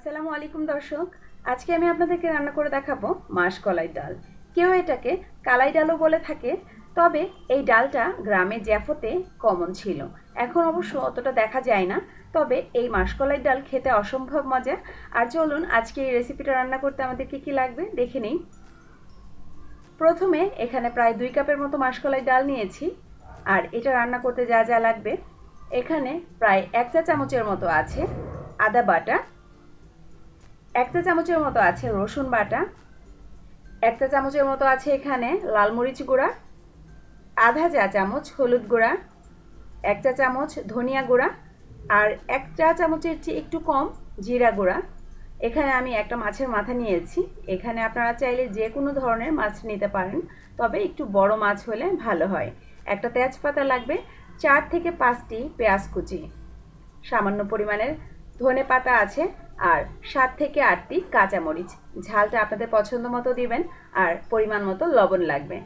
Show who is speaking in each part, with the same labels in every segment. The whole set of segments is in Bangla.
Speaker 1: আসসালামু আলাইকুম দর্শক আজকে আমি আপনাদেরকে রান্না করে দেখাবো মাসকলাই ডাল কেউ এটাকে কালাই ডালও বলে থাকে তবে এই ডালটা গ্রামে জ্যাফতে কমন ছিল এখন অবশ্য অতটা দেখা যায় না তবে এই মাসকলাই ডাল খেতে অসম্ভব মজা আর চলুন আজকে এই রেসিপিটা রান্না করতে আমাদের কী কী লাগবে দেখে নিই প্রথমে এখানে প্রায় দুই কাপের মতো মাসকলাই ডাল নিয়েছি আর এটা রান্না করতে যা যা লাগবে এখানে প্রায় এক চা চামচের মতো আছে আদা বাটা এক চা চামচের মতো আছে রসুন বাটা এক চা চামচের মতো আছে এখানে লাল মরিচ গুঁড়া আধা চা চামচ হলুদ গুঁড়া এক চা চামচ ধনিয়া গুঁড়া আর এক চা চামচের চেয়ে একটু কম জিরা গুঁড়া এখানে আমি একটা মাছের মাথা নিয়েছি এখানে আপনারা চাইলে যে কোনো ধরনের মাছ নিতে পারেন তবে একটু বড় মাছ হলে ভালো হয় একটা তেজপাতা লাগবে চার থেকে পাঁচটি পেঁয়াজ কুচি সামান্য পরিমাণের ধনে পাতা আছে আর সাত থেকে আটটি কাঁচামরিচ ঝালটা আপনাদের পছন্দ মতো দিবেন আর পরিমাণ মতো লবণ লাগবে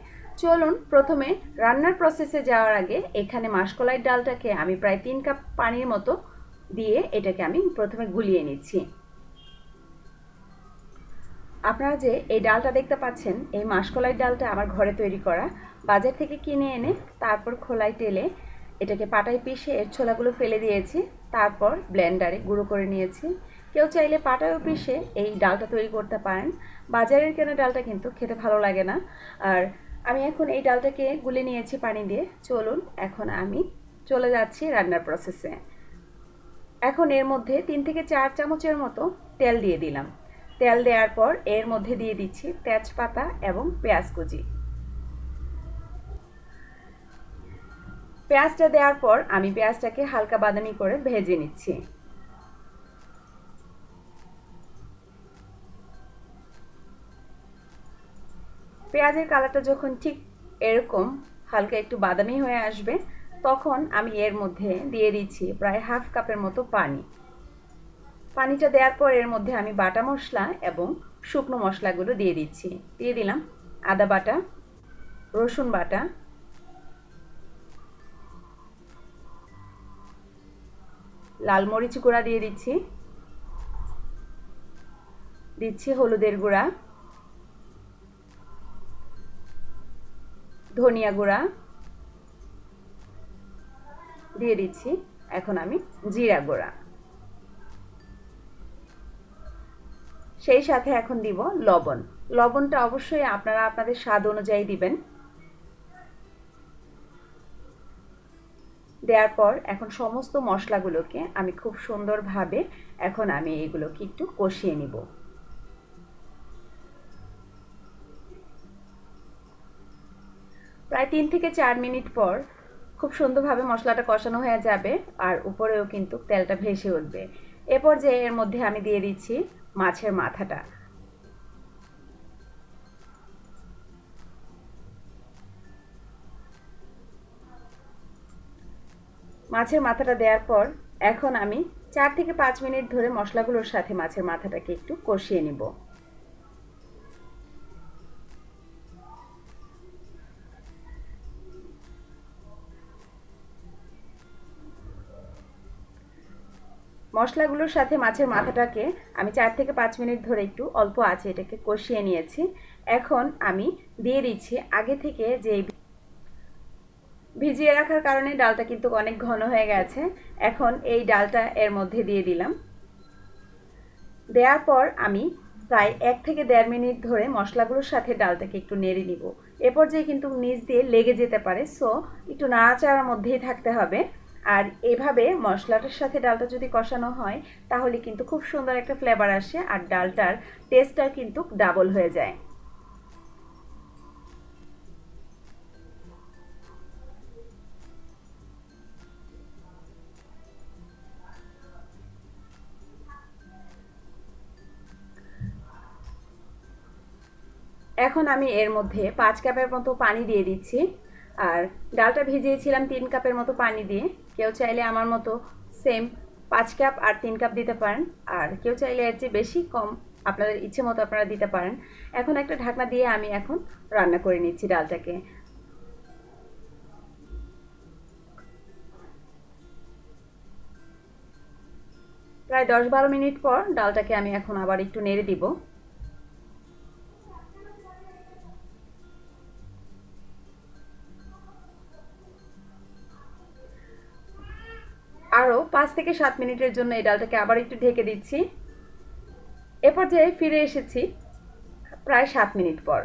Speaker 1: চলুন প্রথমে রান্নার প্রসেসে যাওয়ার আগে এখানে মাসকলাই ডালটাকে আমি প্রায় তিন কাপ পানির মতো দিয়ে এটাকে আমি প্রথমে গুলিয়ে নিচ্ছি আপনারা যে এই ডালটা দেখতে পাচ্ছেন এই মাসকলাই ডালটা আমার ঘরে তৈরি করা বাজার থেকে কিনে এনে তারপর খোলাই তেলে এটাকে পাটায় পিষে এর ছোলাগুলো ফেলে দিয়েছি তারপর ব্লেন্ডারে গুঁড়ো করে নিয়েছি কেউ চাইলে পাটায়ও অফিসে এই ডালটা তৈরি করতে পারেন বাজারের কেনা ডালটা কিন্তু খেতে ভালো লাগে না আর আমি এখন এই ডালটাকে গুলে নিয়েছি পানি দিয়ে চলুন এখন আমি চলে যাচ্ছি রান্নার প্রসেসে এখন এর মধ্যে তিন থেকে চার চামচের মতো তেল দিয়ে দিলাম তেল দেওয়ার পর এর মধ্যে দিয়ে দিচ্ছি তেজপাতা এবং পেঁয়াজ কুচি পেঁয়াজটা দেওয়ার পর আমি পেঁয়াজটাকে হালকা বাদামি করে ভেজে নিচ্ছি পেঁয়াজের কালারটা যখন ঠিক এরকম হালকা একটু বাদামি হয়ে আসবে তখন আমি এর মধ্যে দিয়ে দিচ্ছি প্রায় হাফ কাপের মতো পানি পানিটা দেওয়ার পর এর মধ্যে আমি বাটা মশলা এবং শুকনো মশলাগুলো দিয়ে দিচ্ছি দিয়ে দিলাম আদা বাটা রসুন বাটা লাল মরিচ গুঁড়া দিয়ে দিচ্ছি দিচ্ছি হলুদের গুঁড়া ধনিয়া গুঁড়া দিয়ে দিচ্ছি এখন আমি জিরা গুঁড়া সেই সাথে এখন দিব লবণ লবণটা অবশ্যই আপনারা আপনাদের স্বাদ অনুযায়ী দিবেন দেওয়ার পর এখন সমস্ত মশলাগুলোকে আমি খুব সুন্দরভাবে এখন আমি এগুলোকে একটু কষিয়ে নিব প্রায় তিন থেকে চার মিনিট পর খুব সুন্দরভাবে মশলাটা কষানো হয়ে যাবে আর উপরেও কিন্তু তেলটা ভেসে উঠবে এরপর যে এর মধ্যে আমি দিয়ে দিচ্ছি মাছের মাথাটা মাছের মাথাটা দেওয়ার পর এখন আমি চার থেকে পাঁচ মিনিট ধরে মশলাগুলোর সাথে মাছের মাথাটাকে একটু কষিয়ে নিব মশলাগুলোর সাথে মাছের মাথাটাকে আমি চার থেকে পাঁচ মিনিট ধরে একটু অল্প আছে এটাকে কষিয়ে নিয়েছি এখন আমি দিয়ে দিচ্ছি আগে থেকে যে ভিজিয়ে রাখার কারণে ডালটা কিন্তু অনেক ঘন হয়ে গেছে এখন এই ডালটা এর মধ্যে দিয়ে দিলাম দেওয়ার পর আমি প্রায় এক থেকে দেড় মিনিট ধরে মশলাগুলোর সাথে ডালটাকে একটু নেড়ে নিব এ পর্যায়ে কিন্তু নিচ দিয়ে লেগে যেতে পারে সো একটু নাড়াচাড়ার মধ্যেই থাকতে হবে আর এভাবে মশলাটার সাথে ডালটা যদি কষানো হয় তাহলে কিন্তু খুব সুন্দর একটা ফ্লেভার আসে আর ডালটার টেস্টটা কিন্তু ডাবল হয়ে যায় এখন আমি এর মধ্যে পাঁচ কাপের মতো পানি দিয়ে দিচ্ছি আর ডালটা ভিজিয়েছিলাম তিন কাপের মতো পানি দিয়ে কেউ চাইলে আমার মতো সেম পাঁচ কাপ আর তিন কাপ দিতে পারেন আর কেউ চাইলে এর চেয়ে বেশি কম আপনাদের ইচ্ছে মতো আপনারা দিতে পারেন এখন একটা ঢাকনা দিয়ে আমি এখন রান্না করে নিচ্ছি ডালটাকে প্রায় দশ বারো মিনিট পর ডালটাকে আমি এখন আবার একটু নেড়ে দিব আরও পাঁচ থেকে সাত মিনিটের জন্য এই ডালটাকে আবার একটু ঢেকে দিচ্ছি এ পর্যায়ে ফিরে এসেছি প্রায় সাত মিনিট পর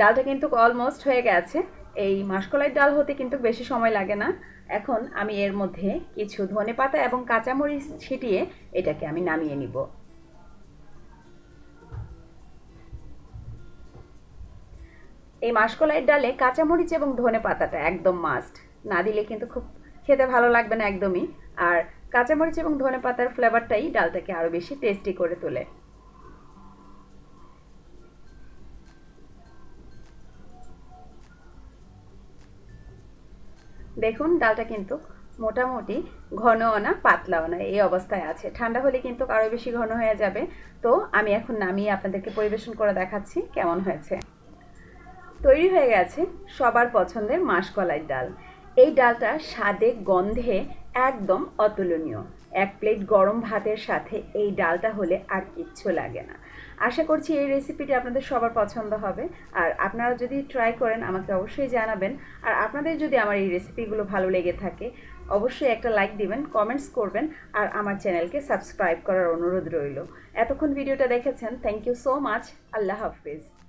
Speaker 1: ডালটা কিন্তু অলমোস্ট হয়ে গেছে এই মাসকলাইয়ের ডাল হতে কিন্তু বেশি সময় লাগে না এখন আমি এর মধ্যে কিছু ধনে পাতা এবং কাঁচামরিচ ছিটিয়ে এটাকে আমি নামিয়ে নিব এই মাসকলাইয়ের ডালে কাঁচামরিচ এবং ধনে পাতাটা একদম মাস্ট না দিলে কিন্তু খুব খেতে ভালো লাগবে না একদমই আর কাঁচামরিচ এবং ধনে পাতার ফ্লেভারটাই ডালটাকে আরও বেশি টেস্টি করে তোলে দেখুন ডালটা কিন্তু মোটামুটি ঘন না পাতলাও না এই অবস্থায় আছে ঠান্ডা হলে কিন্তু আরও বেশি ঘন হয়ে যাবে তো আমি এখন নামিয়ে আপনাদেরকে পরিবেশন করে দেখাচ্ছি কেমন হয়েছে তৈরি হয়ে গেছে সবার পছন্দের মাসকলাই ডাল এই ডালটা স্বাদে গন্ধে একদম অতুলনীয় এক প্লেট গরম ভাতের সাথে এই ডালটা হলে আর কিচ্ছু লাগে না আশা করছি এই রেসিপিটি আপনাদের সবার পছন্দ হবে আর আপনারা যদি ট্রাই করেন আমাকে অবশ্যই জানাবেন আর আপনাদের যদি আমার এই রেসিপিগুলো ভালো লেগে থাকে অবশ্যই একটা লাইক দিবেন কমেন্টস করবেন আর আমার চ্যানেলকে সাবস্ক্রাইব করার অনুরোধ রইল এতক্ষণ ভিডিওটা দেখেছেন থ্যাংক ইউ সো মাচ আল্লাহ হাফিজ